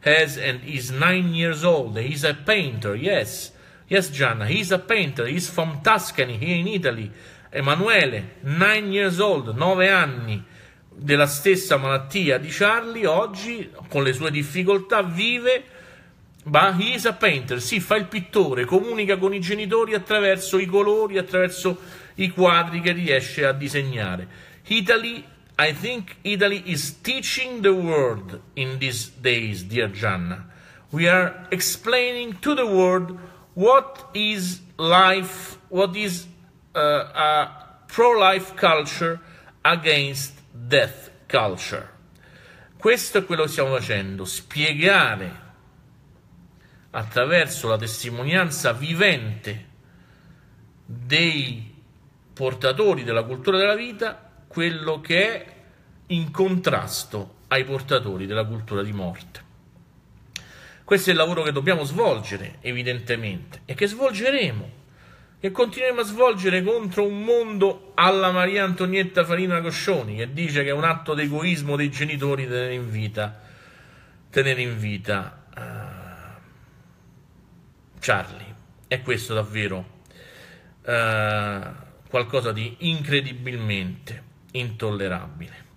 S1: has and is nine years old. He's a painter, yes. Yes, Gianna, he's a painter. He's from Tuscany, here in Italy. Emanuele, 9 years old, 9 anni, della stessa malattia di Charlie, oggi con le sue difficoltà vive, ma he is a painter, si sì, fa il pittore, comunica con i genitori attraverso i colori, attraverso i quadri che riesce a disegnare. Italy, I think Italy is teaching the world in these days, dear Gianna. We are explaining to the world what is life, what is uh, a pro-life culture against death culture. Questo è quello che stiamo facendo, spiegare attraverso la testimonianza vivente dei portatori della cultura della vita quello che è in contrasto ai portatori della cultura di morte. Questo è il lavoro che dobbiamo svolgere, evidentemente, e che svolgeremo che continuiamo a svolgere contro un mondo alla Maria Antonietta Farina Coscioni, che dice che è un atto d'egoismo dei genitori tenere in vita, tenere in vita uh, Charlie. È questo davvero uh, qualcosa di incredibilmente intollerabile.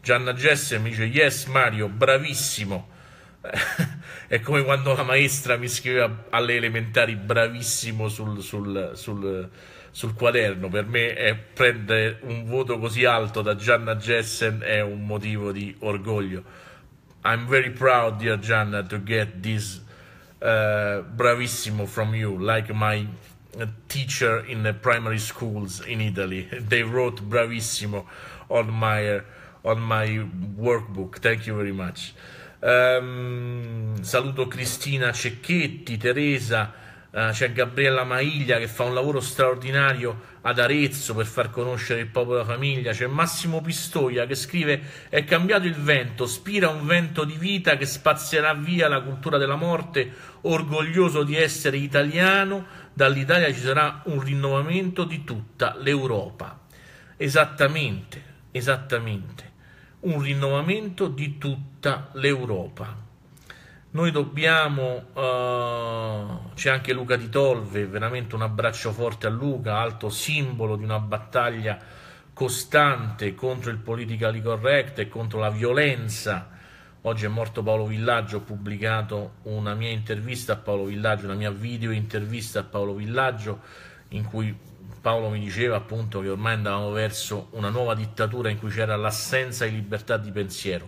S1: Gianna Gessem dice yes Mario, bravissimo è come quando la maestra mi scriveva alle elementari bravissimo sul, sul, sul, sul quaderno. Per me è, prendere un voto così alto da Gianna Jessen è un motivo di orgoglio. I'm very proud, dear Gianna, to get this uh, bravissimo from you, like my teacher in the primary schools in Italy. They wrote bravissimo on my, on my workbook. Thank you very much. Um, saluto Cristina Cecchetti, Teresa, uh, c'è Gabriella Maiglia che fa un lavoro straordinario ad Arezzo per far conoscere il popolo della famiglia, c'è Massimo Pistoia che scrive è cambiato il vento, spira un vento di vita che spazierà via la cultura della morte, orgoglioso di essere italiano, dall'Italia ci sarà un rinnovamento di tutta l'Europa. Esattamente, esattamente un rinnovamento di tutta l'Europa. Noi dobbiamo, eh, c'è anche Luca Di Tolve, veramente un abbraccio forte a Luca, alto simbolo di una battaglia costante contro il politically correct e contro la violenza. Oggi è morto Paolo Villaggio, ho pubblicato una mia intervista a Paolo Villaggio, una mia video intervista a Paolo Villaggio in cui Paolo mi diceva appunto che ormai andavamo verso una nuova dittatura in cui c'era l'assenza di libertà di pensiero.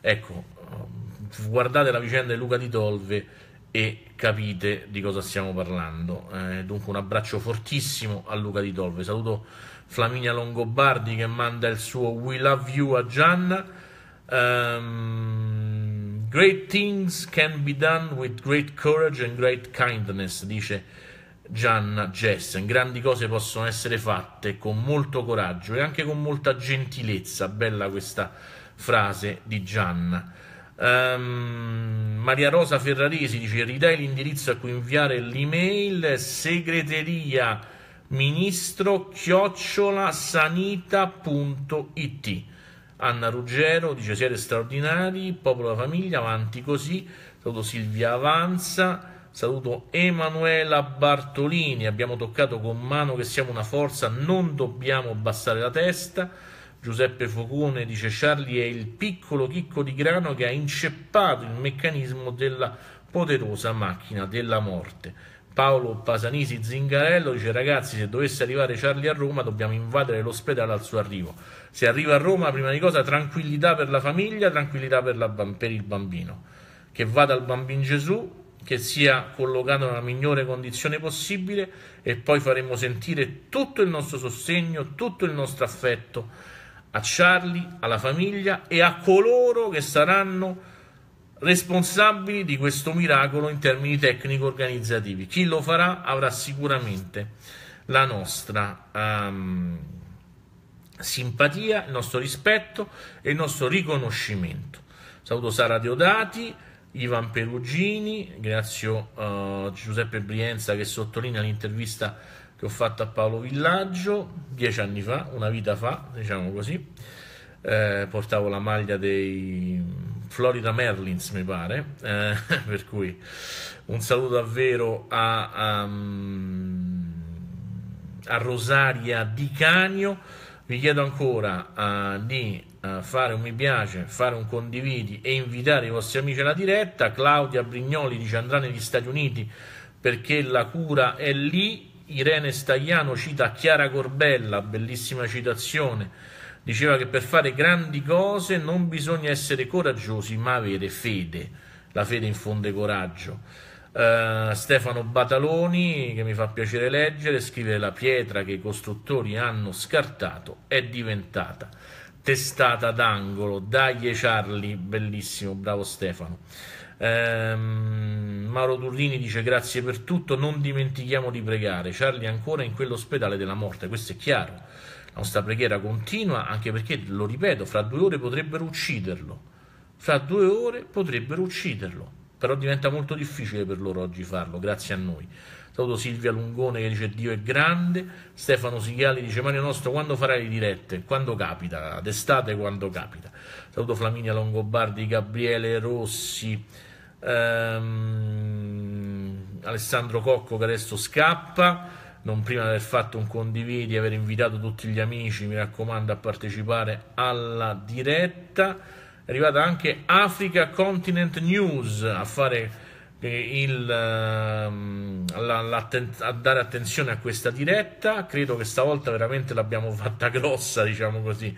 S1: Ecco, ehm, guardate la vicenda di Luca di Tolve e capite di cosa stiamo parlando. Eh, dunque un abbraccio fortissimo a Luca di Tolve. Saluto Flaminia Longobardi che manda il suo We Love You a Gianna. Um, great things can be done with great courage and great kindness, dice Gianna Jessen. Grandi cose possono essere fatte con molto coraggio e anche con molta gentilezza. Bella questa frase di Gianna. Um, ehm, Maria Rosa Ferraresi dice ridai l'indirizzo a cui inviare l'email segreteria ministro chiocciolasanita.it Anna Ruggero dice siete straordinari, popolo la famiglia, avanti così, saluto Silvia Avanza Saluto Emanuela Bartolini, abbiamo toccato con mano che siamo una forza, non dobbiamo abbassare la testa. Giuseppe Focone dice Charlie è il piccolo chicco di grano che ha inceppato il meccanismo della poderosa macchina della morte. Paolo Pasanisi Zingarello dice ragazzi se dovesse arrivare Charlie a Roma dobbiamo invadere l'ospedale al suo arrivo. Se arriva a Roma prima di cosa tranquillità per la famiglia, tranquillità per, la, per il bambino. Che vada al bambino Gesù, che sia collocato nella migliore condizione possibile e poi faremo sentire tutto il nostro sostegno, tutto il nostro affetto a Charlie, alla famiglia e a coloro che saranno responsabili di questo miracolo in termini tecnico-organizzativi. Chi lo farà avrà sicuramente la nostra um, simpatia, il nostro rispetto e il nostro riconoscimento. Saluto Sara Deodati Ivan Perugini, Grazie a eh, Giuseppe Brienza che sottolinea l'intervista che ho fatto a Paolo Villaggio dieci anni fa, una vita fa, diciamo così. Eh, portavo la maglia dei Florida Merlins, mi pare. Eh, per cui un saluto davvero a, a, mm, a Rosaria Di Canio. Vi chiedo ancora uh, di eh, fare un mi piace, fare un condividi e invitare i vostri amici alla diretta. Claudia Brignoli dice andrà negli Stati Uniti perché la cura è lì. Irene Stagliano cita Chiara Corbella, bellissima citazione. Diceva che per fare grandi cose non bisogna essere coraggiosi, ma avere fede. La fede infonde coraggio. Uh, Stefano Bataloni, che mi fa piacere leggere, scrive la pietra che i costruttori hanno scartato è diventata testata d'angolo. Dagli Charlie, bellissimo, bravo Stefano. Ehm, Mauro Turlini dice grazie per tutto, non dimentichiamo di pregare. Charlie è ancora in quell'ospedale della morte, questo è chiaro. La nostra preghiera continua, anche perché, lo ripeto, fra due ore potrebbero ucciderlo. Fra due ore potrebbero ucciderlo, però diventa molto difficile per loro oggi farlo, grazie a noi. Saluto Silvia Lungone che dice Dio è grande. Stefano Sigali dice Mario Nostro, quando farai le dirette? Quando capita, d'estate quando capita. Saluto Flaminia Longobardi, Gabriele Rossi, ehm, Alessandro Cocco che adesso scappa non prima di aver fatto un condividi, aver invitato tutti gli amici, mi raccomando, a partecipare alla diretta. È arrivata anche Africa Continent News a fare il, ehm, la, a dare attenzione a questa diretta. Credo che stavolta veramente l'abbiamo fatta grossa, diciamo così.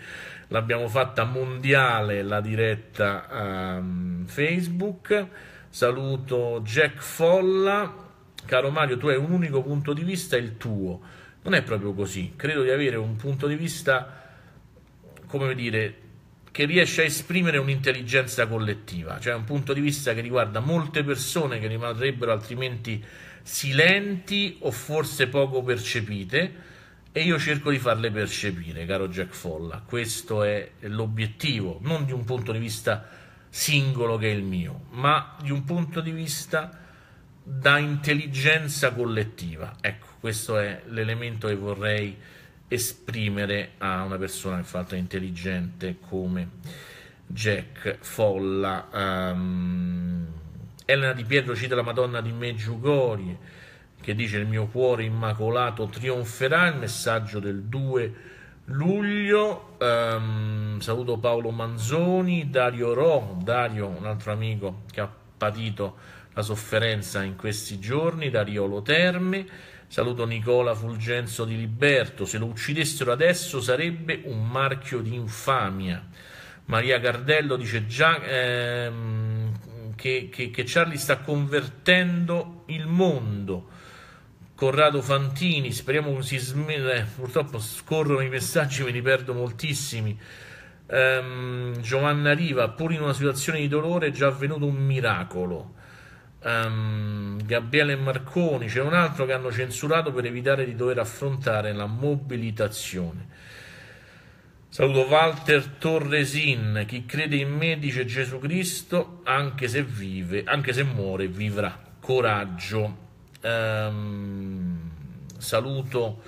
S1: L'abbiamo fatta mondiale la diretta a ehm, Facebook. Saluto Jack Folla. Caro Mario, tu hai un unico punto di vista, il tuo. Non è proprio così. Credo di avere un punto di vista, come dire, che riesce a esprimere un'intelligenza collettiva, cioè un punto di vista che riguarda molte persone che rimarrebbero altrimenti silenti o forse poco percepite e io cerco di farle percepire, caro Jack Folla. Questo è l'obiettivo, non di un punto di vista singolo che è il mio, ma di un punto di vista da intelligenza collettiva. Ecco, questo è l'elemento che vorrei esprimere a una persona infatti intelligente come Jack Folla. Um, Elena Di Pietro cita la Madonna di Meggiugorie che dice il mio cuore immacolato trionferà, il messaggio del 2 luglio. Um, saluto Paolo Manzoni, Dario Ro, Dario un altro amico che ha patito la sofferenza in questi giorni, Dario Loterme, Saluto Nicola Fulgenzo di Liberto. Se lo uccidessero adesso sarebbe un marchio di infamia. Maria Cardello dice già ehm, che, che, che Charlie sta convertendo il mondo. Corrado Fantini, speriamo che si smetta. Eh, purtroppo scorrono i messaggi, me li perdo moltissimi. Um, Giovanna Riva, pur in una situazione di dolore è già avvenuto un miracolo um, Gabriele Marconi, c'è un altro che hanno censurato per evitare di dover affrontare la mobilitazione. Saluto Walter Torresin, chi crede in me dice Gesù Cristo, anche se vive, anche se muore, vivrà. Coraggio. Um, saluto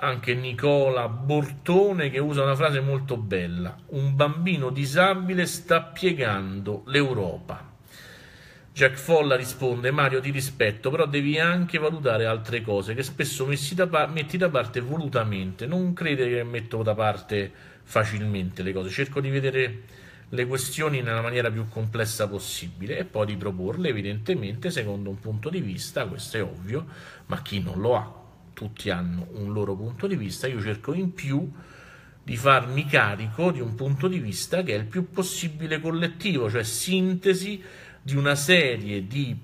S1: anche Nicola Bortone che usa una frase molto bella. Un bambino disabile sta piegando l'Europa. Jack Folla risponde: Mario, ti rispetto, però devi anche valutare altre cose che spesso da metti da parte volutamente. Non credere che metto da parte facilmente le cose. Cerco di vedere le questioni nella maniera più complessa possibile e poi di proporle, evidentemente, secondo un punto di vista. Questo è ovvio, ma chi non lo ha? Tutti hanno un loro punto di vista. Io cerco in più di farmi carico di un punto di vista che è il più possibile collettivo, cioè sintesi di una serie di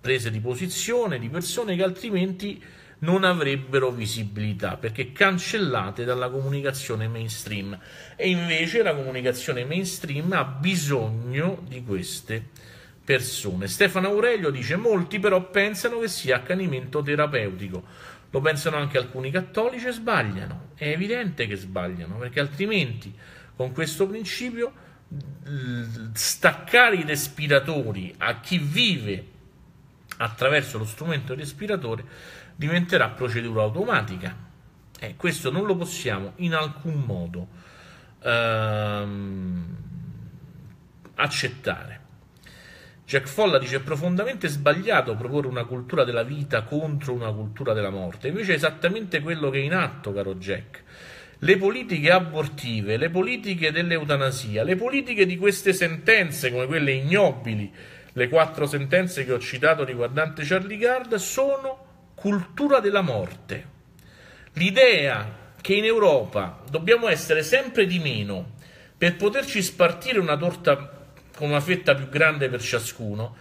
S1: prese di posizione di persone che altrimenti non avrebbero visibilità perché cancellate dalla comunicazione mainstream e invece la comunicazione mainstream ha bisogno di queste persone. Stefano Aurelio dice molti però pensano che sia accanimento terapeutico, lo pensano anche alcuni cattolici e sbagliano, è evidente che sbagliano perché altrimenti con questo principio staccare i respiratori a chi vive attraverso lo strumento respiratore diventerà procedura automatica. Eh, questo non lo possiamo in alcun modo ehm, accettare. Jack Folla dice: È profondamente sbagliato proporre una cultura della vita contro una cultura della morte. Invece è esattamente quello che è in atto, caro Jack le politiche abortive, le politiche dell'eutanasia, le politiche di queste sentenze come quelle ignobili, le quattro sentenze che ho citato riguardante Charlie Gard, sono cultura della morte. L'idea che in Europa dobbiamo essere sempre di meno per poterci spartire una torta con una fetta più grande per ciascuno,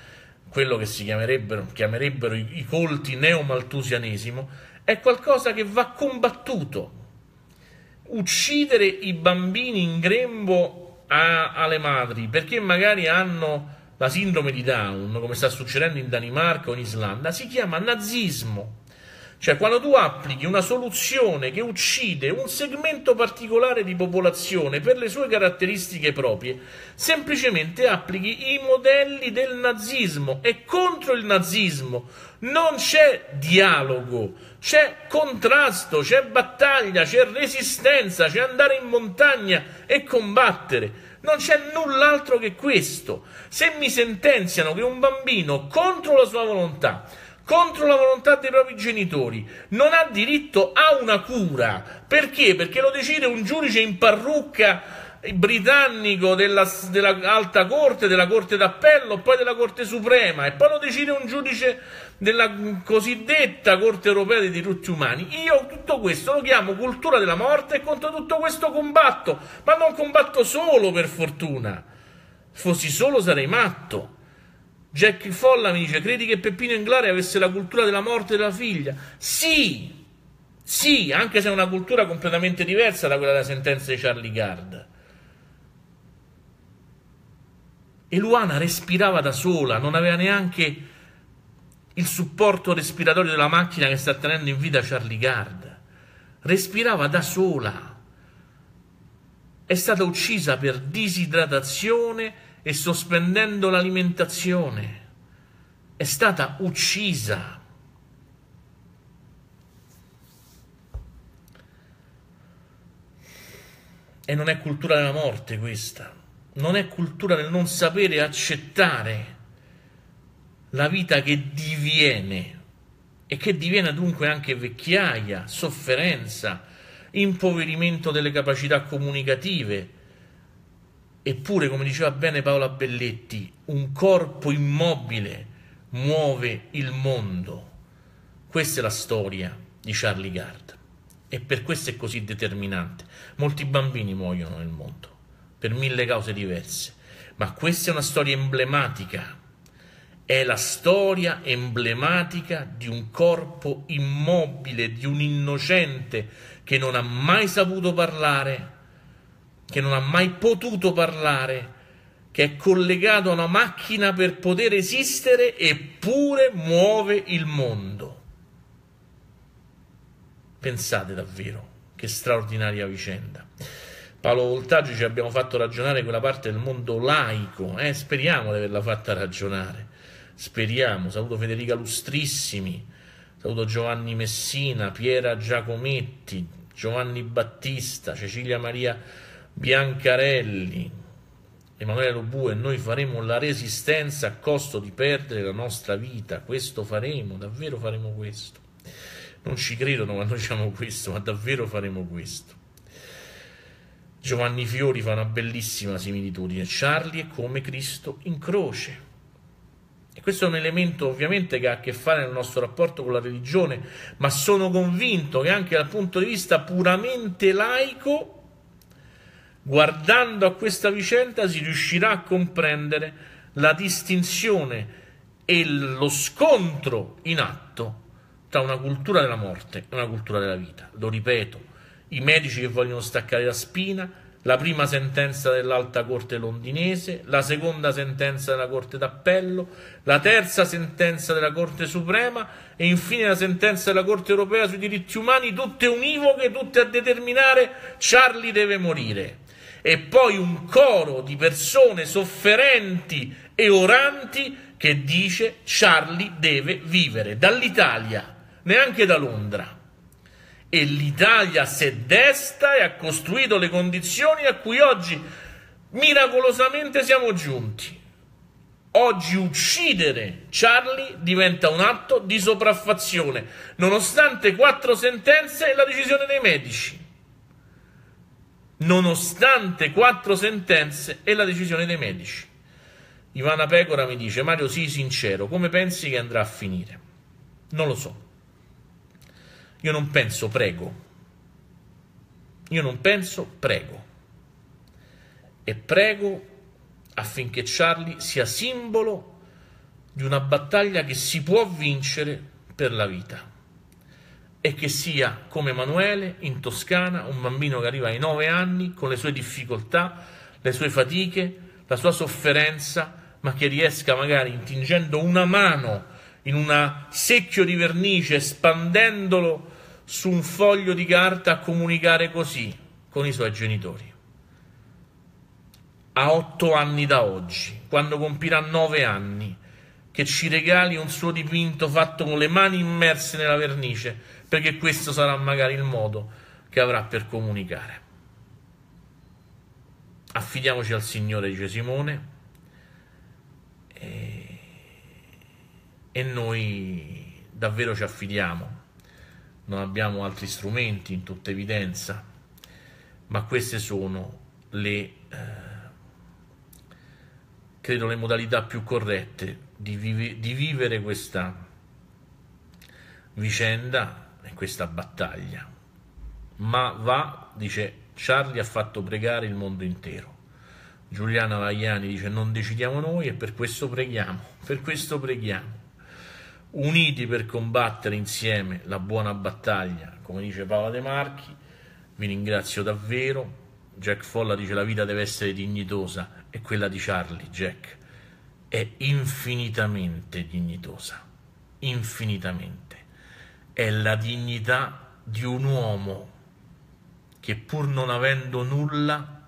S1: quello che si chiamerebbero, chiamerebbero i, i colti neomaltusianesimo, è qualcosa che va combattuto uccidere i bambini in grembo a, alle madri perché magari hanno la sindrome di Down, come sta succedendo in Danimarca o in Islanda, si chiama nazismo. Cioè quando tu applichi una soluzione che uccide un segmento particolare di popolazione per le sue caratteristiche proprie, semplicemente applichi i modelli del nazismo e contro il nazismo non c'è dialogo, c'è contrasto, c'è battaglia, c'è resistenza, c'è andare in montagna e combattere. Non c'è null'altro che questo. Se mi sentenziano che un bambino contro la sua volontà contro la volontà dei propri genitori, non ha diritto a una cura. Perché? Perché lo decide un giudice in parrucca britannico della, della, alta corte, della corte d'appello, poi della corte suprema e poi lo decide un giudice della cosiddetta corte europea dei diritti umani. Io tutto questo lo chiamo cultura della morte e contro tutto questo combatto, ma non combatto solo per fortuna. Fossi solo sarei matto. Jack Folla mi dice: Credi che Peppino Englare avesse la cultura della morte della figlia? Sì, sì, anche se è una cultura completamente diversa da quella della sentenza di Charlie Gard. E Luana respirava da sola, non aveva neanche il supporto respiratorio della macchina che sta tenendo in vita Charlie Gard. Respirava da sola. È stata uccisa per disidratazione e sospendendo l'alimentazione. È stata uccisa. E non è cultura della morte questa non è cultura nel non sapere accettare la vita che diviene e che diviene dunque anche vecchiaia, sofferenza, impoverimento delle capacità comunicative. Eppure, come diceva bene Paola Belletti, un corpo immobile muove il mondo. Questa è la storia di Charlie Gard e per questo è così determinante. Molti bambini muoiono nel mondo per mille cause diverse, ma questa è una storia emblematica, è la storia emblematica di un corpo immobile, di un innocente che non ha mai saputo parlare, che non ha mai potuto parlare, che è collegato a una macchina per poter esistere eppure muove il mondo. Pensate davvero, che straordinaria vicenda. Paolo Voltaggi ci abbiamo fatto ragionare quella parte del mondo laico, eh? speriamo di averla fatta ragionare, speriamo. Saluto Federica Lustrissimi, saluto Giovanni Messina, Piera Giacometti, Giovanni Battista, Cecilia Maria Biancarelli, Emanuele Lobue, noi faremo la resistenza a costo di perdere la nostra vita, questo faremo, davvero faremo questo. Non ci credono quando diciamo questo, ma davvero faremo questo. Giovanni Fiori fa una bellissima similitudine, Charlie è come Cristo in croce. E questo è un elemento ovviamente che ha a che fare nel nostro rapporto con la religione, ma sono convinto che anche dal punto di vista puramente laico, guardando a questa vicenda si riuscirà a comprendere la distinzione e lo scontro in atto tra una cultura della morte e una cultura della vita. Lo ripeto, i medici che vogliono staccare la spina, la prima sentenza dell'alta corte londinese, la seconda sentenza della corte d'appello, la terza sentenza della corte suprema e infine la sentenza della corte europea sui diritti umani, tutte univoche, tutte a determinare Charlie deve morire. E poi un coro di persone sofferenti e oranti che dice Charlie deve vivere dall'Italia, neanche da Londra e l'Italia si è desta e ha costruito le condizioni a cui oggi miracolosamente siamo giunti. Oggi uccidere Charlie diventa un atto di sopraffazione, nonostante quattro sentenze e la decisione dei medici. Nonostante quattro sentenze e la decisione dei medici. Ivana Pecora mi dice, Mario, sii sincero, come pensi che andrà a finire? Non lo so. Io non penso, prego. Io non penso, prego. E prego affinché Charlie sia simbolo di una battaglia che si può vincere per la vita e che sia come Emanuele in Toscana, un bambino che arriva ai nove anni con le sue difficoltà, le sue fatiche, la sua sofferenza, ma che riesca magari intingendo una mano in un secchio di vernice, espandendolo su un foglio di carta a comunicare così con i suoi genitori. A otto anni da oggi, quando compirà nove anni, che ci regali un suo dipinto fatto con le mani immerse nella vernice, perché questo sarà magari il modo che avrà per comunicare. Affidiamoci al Signore dice Simone e, e noi davvero ci affidiamo non abbiamo altri strumenti in tutta evidenza, ma queste sono le, eh, credo le modalità più corrette di, vive, di vivere questa vicenda e questa battaglia. Ma va, dice Charlie, ha fatto pregare il mondo intero. Giuliana Vagliani dice non decidiamo noi e per questo preghiamo, per questo preghiamo uniti per combattere insieme la buona battaglia, come dice Paola De Marchi, vi ringrazio davvero. Jack Folla dice la vita deve essere dignitosa e quella di Charlie, Jack, è infinitamente dignitosa, infinitamente. È la dignità di un uomo che pur non avendo nulla,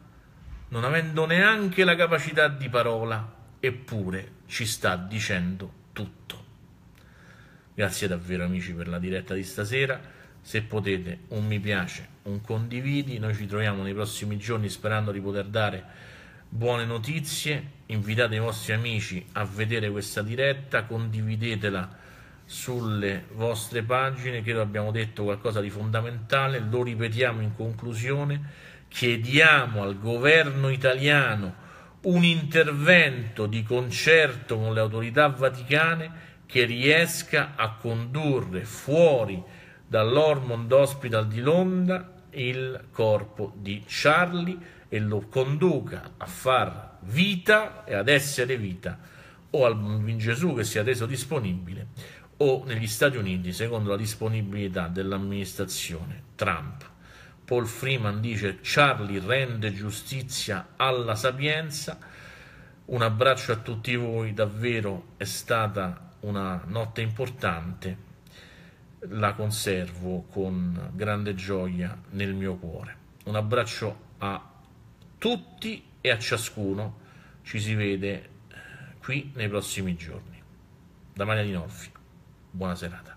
S1: non avendo neanche la capacità di parola, eppure ci sta dicendo tutto. Grazie davvero amici per la diretta di stasera. Se potete un mi piace, un condividi, noi ci troviamo nei prossimi giorni sperando di poter dare buone notizie. Invitate i vostri amici a vedere questa diretta, condividetela sulle vostre pagine, credo abbiamo detto qualcosa di fondamentale, lo ripetiamo in conclusione, chiediamo al governo italiano un intervento di concerto con le autorità vaticane che riesca a condurre fuori dall'Ormond Hospital di Londra il corpo di Charlie e lo conduca a far vita e ad essere vita o al bambino Gesù che sia reso disponibile o negli Stati Uniti secondo la disponibilità dell'amministrazione Trump. Paul Freeman dice Charlie rende giustizia alla sapienza. Un abbraccio a tutti voi, davvero è stata una notte importante, la conservo con grande gioia nel mio cuore. Un abbraccio a tutti e a ciascuno. Ci si vede eh, qui nei prossimi giorni. Da Maria Dinolfi, buona serata.